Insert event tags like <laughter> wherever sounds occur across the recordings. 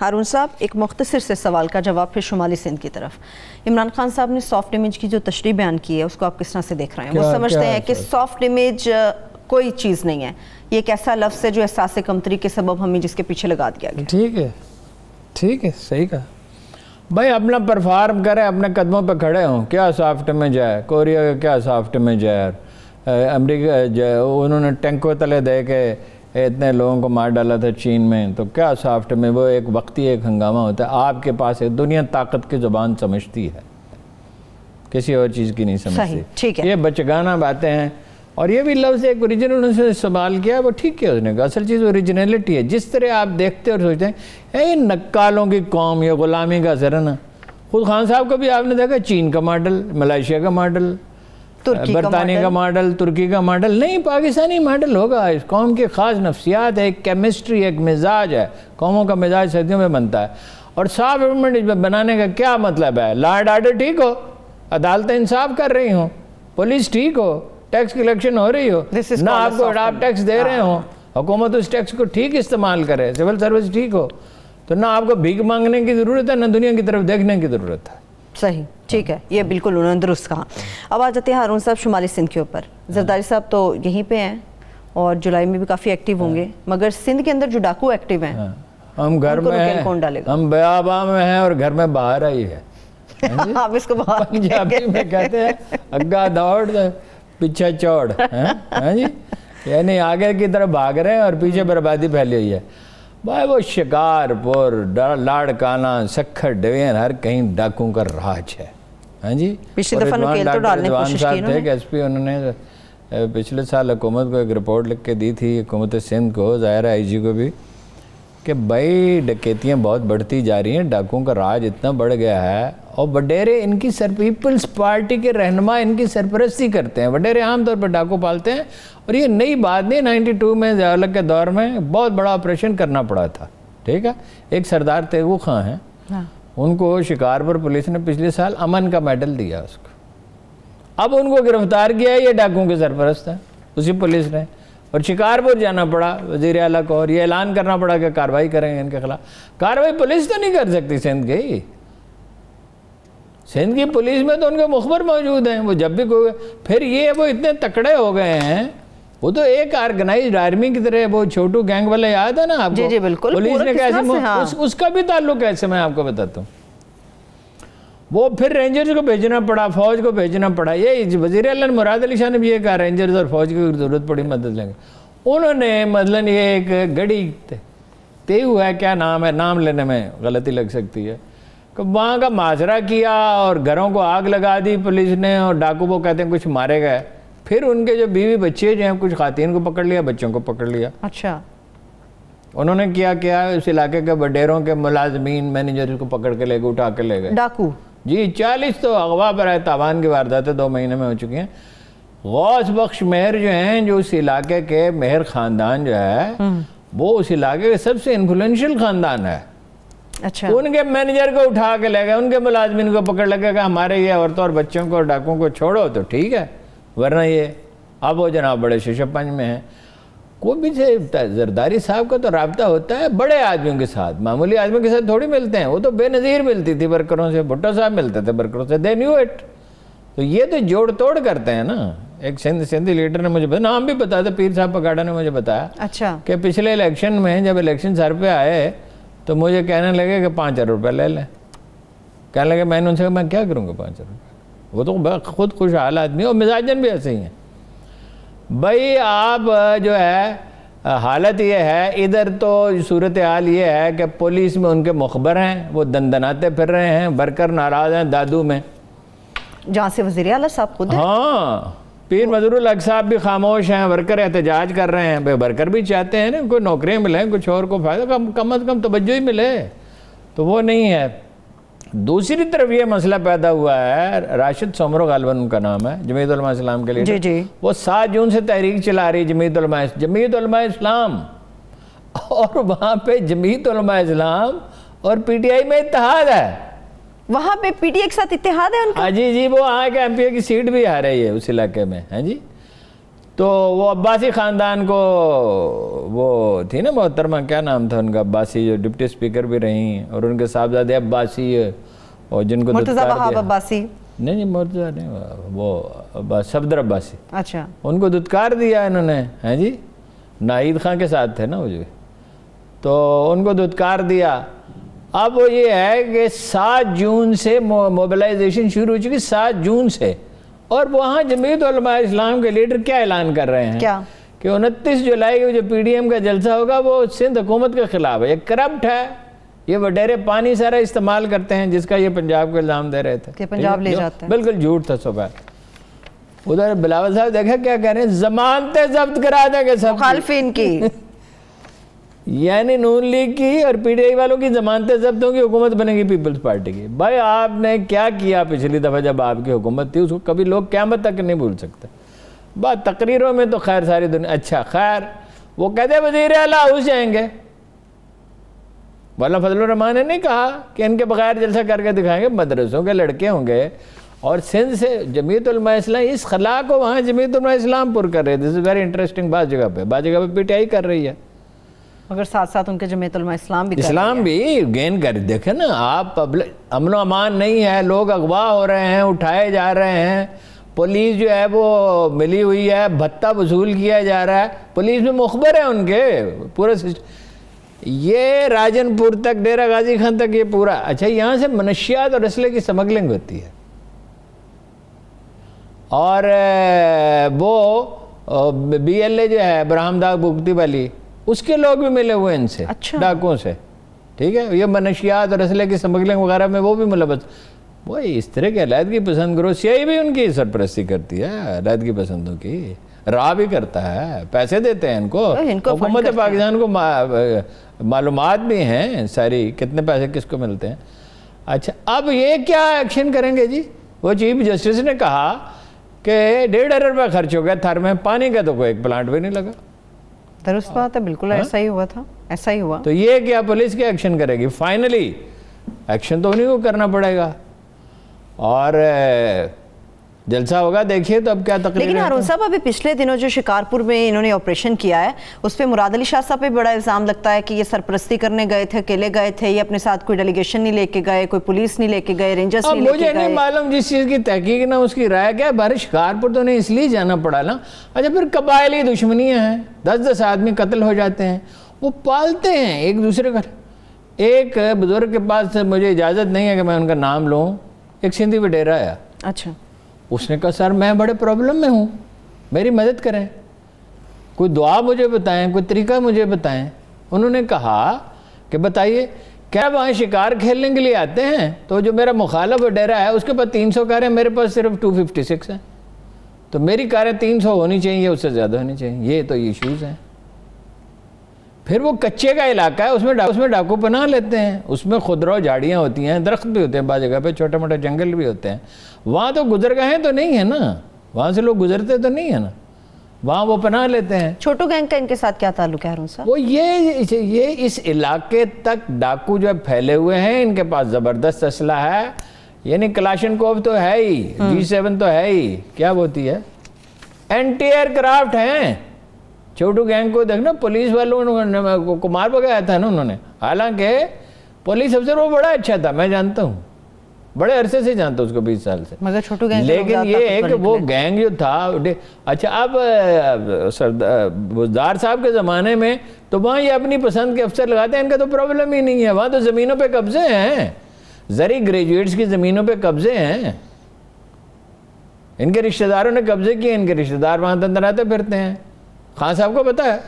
हारून साहब एक मुख्तर से सवाल का जवाब फिर शुमाली सिंध की तरफ इमरान खान साहब ने सॉफ्ट इमेज की जो तशरी बयान की है उसको आप किस तरह से देख रहे हैं वो समझते हैं कि सॉफ्ट इमेज कोई चीज़ नहीं है ये एक ऐसा लफ्ज़ है जो एहसास कमतरी के सबब हमें जिसके पीछे लगा दिया गया ठीक है ठीक है सही कहा भाई अपना परफार्म करें अपने कदमों पर खड़े हों क्या सॉफ्ट इमेज है कोरिया का क्या सॉफ्ट इमेज है अमरीका उन्होंने टैंकों तले दे के इतने लोगों को मार डाला था चीन में तो क्या साफ्ट में वो एक वक्ती एक हंगामा होता है आपके पास एक दुनिया ताकत की ज़ुबान समझती है किसी और चीज़ की नहीं समझती ठीक है ये बचगाना बातें हैं और ये भी लफ्ज़ एक ओरिजिनल उन्होंने इस्तेमाल किया वो ठीक है उसने कहा असल चीज़ ओरिजिनलिटी है जिस तरह आप देखते और सोचते हैं ये नक्कालों की कौम या ग़ुलामी का जरन खुद खान साहब को भी आपने देखा चीन का मॉडल मलेशिया का मॉडल बरतानिया का मॉडल तुर्की का मॉडल नहीं पाकिस्तानी मॉडल होगा इस कौम की ख़ास नफसियात है एक केमिस्ट्री एक मिजाज है कौमों का मिजाज सर्दियों में बनता है और साफ गवर्नमेंट इसमें बनाने का क्या मतलब है लॉर्ड आर्डर ठीक हो अदालतें इंसाफ कर रही हों पुलिस ठीक हो टैक्स कलेक्शन हो रही हो ना आपको आप टैक्स दे रहे हाँ। हो हुकूमत उस टैक्स को ठीक इस्तेमाल करे सिविल सर्विस ठीक हो तो ना आपको भीख मांगने की ज़रूरत है ना दुनिया की तरफ देखने की ज़रूरत है सही ठीक है ये बिल्कुल उन्होंने दुरुस्त कहा अब आ जाते हैं हारून साहब शुमाली सिंध के ऊपर जरदारी साहब तो यहीं पे हैं और जुलाई में भी काफ़ी एक्टिव होंगे हाँ। मगर सिंध के अंदर जो डाकू एक्टिव हैं हाँ। हम घर में हैं कौन डालेगा हम बयाबा में हैं और घर में बाहर आई है आप हाँ <laughs> इसको पंजाबी में कहते हैं अग्गा दौड़ पीछे चौड़ हैं जी यानी आगे की तरफ भाग रहे हैं और पीछे बर्बादी फैली हुई है વાય વો શિકારપુર લાડકાના સખર દેન હર કહી ડાકુ કર રાજ હે હાજી પિછલી દફા ન કે તો ડાલને કોશિશ કી નહોતી ગેસપી ઉનહોને પિછલે સાલ હકુમત કો એક રિપોર્ટ લખકે દી થી હકુમત-એ-સિંધ કો જાયરા આઈજી કો ભી कि भाई डकैतियाँ बहुत बढ़ती जा रही हैं डाकुओं का राज इतना बढ़ गया है और वडेरे इनकी सर पीपल्स पार्टी के रहनमा इनकी सरपरस्ती करते हैं वडेरे आमतौर पर डाकू पालते हैं और ये नई बात नहीं 92 में जयालग के दौर में बहुत बड़ा ऑपरेशन करना पड़ा था ठीक है एक सरदार तेगू खां हैं हाँ। उनको शिकारपुर पुलिस ने पिछले साल अमन का मेडल दिया उसको अब उनको गिरफ्तार किया है ये डाकुओं के सरपरस्त हैं उसी पुलिस ने और शिकारपुर जाना पड़ा वजीर अला को और ये ऐलान करना पड़ा कि कार्रवाई करेंगे इनके खिलाफ कार्रवाई पुलिस तो नहीं कर सकती सिंध की सिंध की पुलिस में तो उनके मुखबर मौजूद हैं वो जब भी कोई फिर ये वो इतने तकड़े हो गए हैं वो तो एक ऑर्गेनाइज आर्मी की तरह वो छोटू गैंग वाले याद है ना आपको जी जी बिल्कुल पुलिस ने कैसे हाँ। उस, उसका भी ताल्लुक ऐसे मैं आपको बताता हूँ वो फिर रेंजर्स को भेजना पड़ा फौज को भेजना पड़ा ये वजीर अल मुराद अली शाह ने भी ये कहा रेंजर्स और फौज की ज़रूरत पड़ी मदद लेंगे उन्होंने मतलब ये एक गड़ी ते हुआ है क्या नाम है नाम लेने में गलती लग सकती है वहाँ का माजरा किया और घरों को आग लगा दी पुलिस ने और डाकू वो कहते हैं कुछ मारे गए फिर उनके जो बीवी बच्चे जो हैं कुछ खातिन को पकड़ लिया बच्चों को पकड़ लिया अच्छा उन्होंने किया क्या उस इलाके के बडेरों के मुलाजमीन मैनेजर को पकड़ के ले गए उठा के ले गए डाकू जी चालीस तो अगवा पर ताबान की वारदातें दो महीने में हो चुकी हैं गौस बख्श मेहर जो हैं जो उस इलाके के मेहर ख़ानदान जो है हम्म। वो उस इलाके के सबसे इन्फ्लुएंशियल ख़ानदान है अच्छा उनके मैनेजर को उठा के ले गए उनके मुलाजमिन को पकड़ कि हमारे ये औरतों और बच्चों को और डाकुओं को छोड़ो तो ठीक है वरना ये अब वो जनाब बड़े शिशपंज में हैं भी से जरदारी साहब का तो रबता होता है बड़े आदमियों के साथ मामूली आदमियों के साथ थोड़ी मिलते हैं वो तो बेनज़ीर मिलती थी वर्करों से भुट्टो साहब मिलते थे वर्करों से दे न्यू इट तो ये तो जोड़ तोड़ करते हैं ना एक सिंध सिंधी लीडर ने मुझे बताया नाम भी बताया था पीर साहब पकाड़ा ने मुझे बताया अच्छा कि पिछले इलेक्शन में जब इलेक्शन सर पर आए तो मुझे कहने लगे कि पाँच अरब रुपये ले लें कहने लगे मैंने उनसे मैं क्या करूँगा पाँच अरब वो तो खुद खुशहाल आदमी और मिजाजन भी ऐसे ही हैं भाई आप जो है हालत ये है इधर तो सूरत हाल ये है कि पुलिस में उनके मुखबर हैं वो दंदनाते फिर रहे हैं वर्कर नाराज हैं दादू में जहाँ से वजीर अल साहब खुद हाँ पीर मजरूल अलग साहब भी खामोश हैं वर्कर एहतजाज कर रहे हैं भाई वर्कर भी चाहते हैं ना कोई नौकरियाँ मिलें कुछ और को फ़ायदा कम कम अज़ कम तोज्जो ही मिले तो वो नहीं है दूसरी तरफ ये मसला पैदा हुआ है राशिद समरो गालवन उनका नाम है इस्लाम के लिए जी जी वो सात जून से तहरीक चला रही जमीत जमीत इस्लाम और वहां पे जमीतलमा इस्लाम और पीटीआई में इतिहाद है वहां पे पीटीआई के साथ इतिहाद है उनका हाँ जी जी वो वहाँ के एम की सीट भी आ रही है उस इलाके में है जी तो वो अब्बासी ख़ानदान को वो थी ना मोहतरमा क्या नाम था उनका अब्बासी जो डिप्टी स्पीकर भी रहीं और उनके साहबजादे अब्बासी और जिनको अब्बासी नहीं नहीं मुर्जा नहीं वो सफदर अब्बासी अच्छा उनको दुत्कार दिया इन्होंने हैं जी नाहिद खां के साथ थे ना वो जो तो उनको दुत्कार दिया अब वो ये है कि सात जून से मोबिलाइजेशन शुरू हो चुकी सात जून से और वहाँ जमीत इस्लाम के लीडर क्या ऐलान कर रहे हैं क्या कि उनतीस जुलाई को जो पीडीएम का जलसा होगा वो सिंध हुकूमत के खिलाफ है ये करप्ट है ये वडेरे पानी सारा इस्तेमाल करते हैं जिसका ये पंजाब को इल्ज़ाम दे रहे थे पंजाब ले जाते हैं बिल्कुल झूठ था सुबह उधर बिलावल साहब देखा क्या कह रहे हैं जमानतें जब्त करा देंगे सब की <laughs> यानी नून लीग की और पीटीआई वालों की जमानतें जब्त होंगी हुकूमत बनेगी पीपल्स पार्टी की भाई आपने क्या किया पिछली दफ़ा जब आपकी हुकूमत थी उसको कभी लोग क्यामत तक नहीं भूल सकते बात तकरीरों में तो खैर सारी दुनिया अच्छा खैर वो कहते वजीर अला हाउस जाएंगे मौलाना फजलरहमान ने नहीं कहा कि इनके बगैर जलसा करके दिखाएंगे मदरसों के लड़के होंगे और सिंध से जमीतलमा इस्लाम इस खला को वहाँ जमीतलमा इस्लाम पुर कर रहे दिस इज़ वेरी इंटरेस्टिंग बात जगह पर बात जगह टी आई कर रही है मगर साथ साथ उनके जमेत इस्लाम भी इस्लाम भी गेन कर देखे ना आप अमन अमान नहीं है लोग अगवा हो रहे हैं उठाए जा रहे हैं पुलिस जो है वो मिली हुई है भत्ता वसूल किया जा रहा है पुलिस में मुखबर है उनके पूरे ये राजनपुर तक डेरा गाजी खान तक ये पूरा अच्छा यहाँ से मनशियात और असले की समगलिंग होती है और वो बी एल ए जो है बरहमदाग बुगती वाली उसके लोग भी मिले हुए इनसे अच्छा डाकुओं से ठीक है ये मनशियात और असले की स्मगलिंग वगैरह में वो भी मुलबत वही इस तरह के अलीदगी पसंद करो सियाई भी उनकी सरपरस्ती करती है अलीदगी पसंदों की राह भी करता है पैसे देते हैं इनको तो हुकूमत पाकिस्तान को मालूम भी हैं सारी कितने पैसे किसको मिलते हैं अच्छा अब ये क्या एक्शन करेंगे जी वो चीफ जस्टिस ने कहा कि डेढ़ अरब रुपये खर्च हो गया थर में पानी का तो कोई एक प्लांट भी नहीं लगा दुरुस्त बात है बिल्कुल हाँ? ऐसा ही हुआ था ऐसा ही हुआ तो ये क्या पुलिस क्या एक्शन करेगी फाइनली एक्शन तो उन्हीं को करना पड़ेगा और जलसा होगा देखिए तो अब क्या तकलीफ लेकिन हारून साहब अभी पिछले दिनों जो शिकारपुर में इन्होंने ऑपरेशन किया है उस पर मुराद अली शाह साहब पे बड़ा इल्ज़ाम लगता है कि ये सरपरस्ती करने गए थे अकेले गए थे ये अपने साथ कोई डेलीगेशन नहीं लेके गए कोई पुलिस नहीं लेके गए रेंजर्स नहीं लेके मुझे नहीं मालूम जिस चीज़ की तहकीक ना उसकी राय क्या बाहर शिकारपुर तो उन्हें इसलिए जाना पड़ा ना अच्छा फिर कबायली दुश्मनियाँ हैं दस दस आदमी कत्ल हो जाते हैं वो पालते हैं एक दूसरे का एक बुज़ुर्ग के पास मुझे इजाज़त नहीं है कि मैं उनका नाम लूँ एक सिंधी वडेरा आया अच्छा उसने कहा सर मैं बड़े प्रॉब्लम में हूँ मेरी मदद करें कोई दुआ मुझे बताएं कोई तरीका मुझे बताएं उन्होंने कहा कि बताइए क्या वहाँ शिकार खेलने के लिए आते हैं तो जो मेरा मुखालफ डेरा है उसके पास तीन सौ कारें मेरे पास सिर्फ टू फिफ्टी सिक्स हैं तो मेरी कारें तीन सौ होनी चाहिए उससे ज़्यादा होनी चाहिए ये तो इशूज़ हैं फिर वो कच्चे का इलाका है उसमें डा, उसमें डाकू बना लेते हैं उसमें खुदरा झाड़ियाँ होती हैं दरख्त भी होते हैं बाद जगह पर छोटे मोटे जंगल भी होते हैं वहाँ तो गुजरगाहें तो नहीं है ना वहाँ से लोग गुजरते तो नहीं है ना वहाँ वो पनाह लेते हैं छोटू गैंग का इनके साथ क्या ताल्लुक है साहब वो ये ये इस इलाके तक डाकू जो फैले हुए हैं इनके पास ज़बरदस्त असला है यानी कलाशन कोव तो है ही हम्म। जी सेवन तो है ही क्या होती है एंटी एयरक्राफ्ट हैं छोटू गैंग को देखना पुलिस वालों ने कुमार बगाया था ना उन्होंने हालांकि पुलिस अफसर वो बड़ा अच्छा था मैं जानता हूँ बड़े अरसे से जानता हूँ उसको बीस साल से मगर छोटू गैंग लेकिन ये है कि वो गैंग जो था अच्छा अब सरदार साहब के ज़माने में तो वहाँ ये अपनी पसंद के अफसर लगाते हैं इनका तो प्रॉब्लम ही नहीं है वहाँ तो ज़मीनों पे कब्ज़े हैं जरी ग्रेजुएट्स की ज़मीनों पे कब्ज़े हैं इनके रिश्तेदारों ने कब्ज़े किए इनके रिश्तेदार वहाँ तंदराते आते फिरते हैं खान साहब को पता है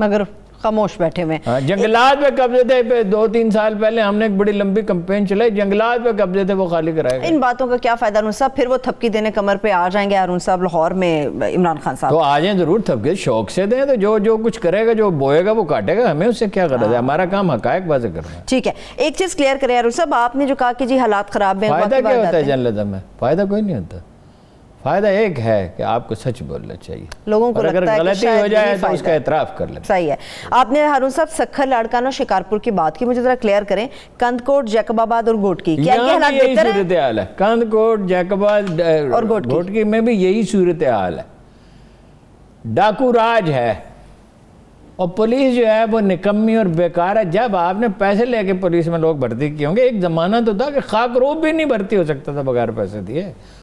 मगर खामोश बैठे हुए हाँ, जंगलात पे कब्जे थे पे दो तीन साल पहले हमने एक बड़ी लंबी कंपेन चलाई जंगलात पे कब्जे थे वो खाली कराए इन बातों का क्या फायदा अरुण साहब फिर वो थपकी देने कमर पे आ जाएंगे अरुण साहब लाहौर में इमरान खान साहब तो आ जाए जरूर थपके शौक से दें तो जो जो कुछ करेगा जो बोएगा वो काटेगा हमें उससे क्या कर है हाँ। हमारा काम हक वाजे कर ठीक है एक चीज क्लियर करे अरुण साहब आपने जो कहा कि जी हालात खराब है फायदा क्या होता है में फायदा कोई नहीं होता फायदा एक है कि आपको सच बोलना चाहिए लोगों को लगता अगर है गलती हो जाए तो उसका एतराफ कर लें सही है आपने हारून साहब सखर लाड़काना शिकारपुर की बात की मुझे जरा क्लियर करें कंदकोट जैकबाबाद और गोटकी क्या ये हालात बेहतर है हाल है कंदकोट जैकबाबाद और गोटकी में भी यही सूरत हाल है डाकू राज है और पुलिस जो है वो निकम्मी और बेकार है जब आपने पैसे लेके पुलिस में लोग भर्ती किए होंगे एक ज़माना तो था कि खाक रूप भी नहीं भर्ती हो सकता था बगैर पैसे दिए